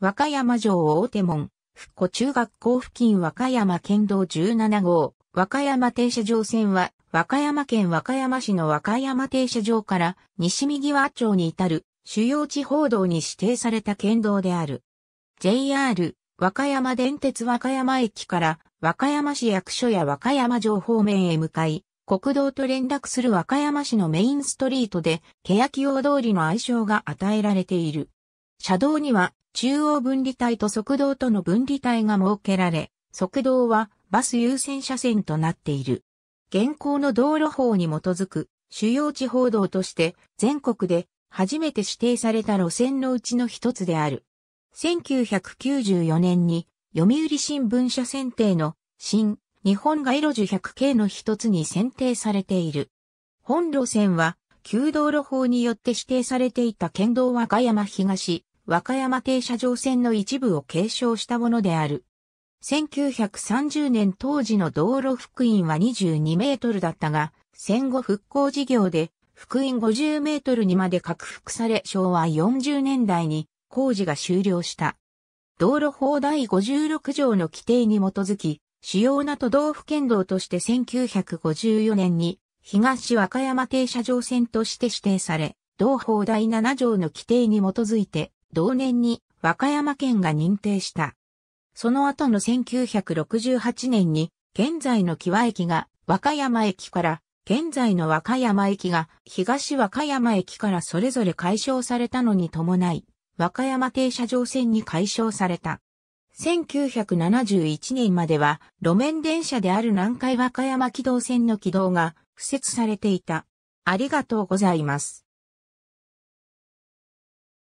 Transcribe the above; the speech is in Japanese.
和歌山城大手門、復古中学校付近和歌山県道17号、和歌山停車場線は、和歌山県和歌山市の和歌山停車場から西右和町に至る主要地方道に指定された県道である。JR 和歌山電鉄和歌山駅から和歌山市役所や和歌山城方面へ向かい、国道と連絡する和歌山市のメインストリートで、欅大通りの愛称が与えられている。車道には中央分離帯と側道との分離帯が設けられ、側道はバス優先車線となっている。現行の道路法に基づく主要地方道として全国で初めて指定された路線のうちの一つである。1994年に読売新聞社選定の新日本街路樹100系の一つに選定されている。本路線は旧道路法によって指定されていた県道和歌山東、和歌山停車場線の一部を継承したものである。1930年当時の道路福音は22メートルだったが、戦後復興事業で福音50メートルにまで拡幅され昭和40年代に工事が終了した。道路法第56条の規定に基づき、主要な都道府県道として1954年に東和歌山停車場線として指定され、同法第7条の規定に基づいて同年に和歌山県が認定した。その後の1968年に、現在の木和駅が和歌山駅から、現在の和歌山駅が東和歌山駅からそれぞれ解消されたのに伴い、和歌山停車場線に解消された。1971年までは路面電車である南海和歌山軌道線の軌道が敷設されていた。ありがとうございます。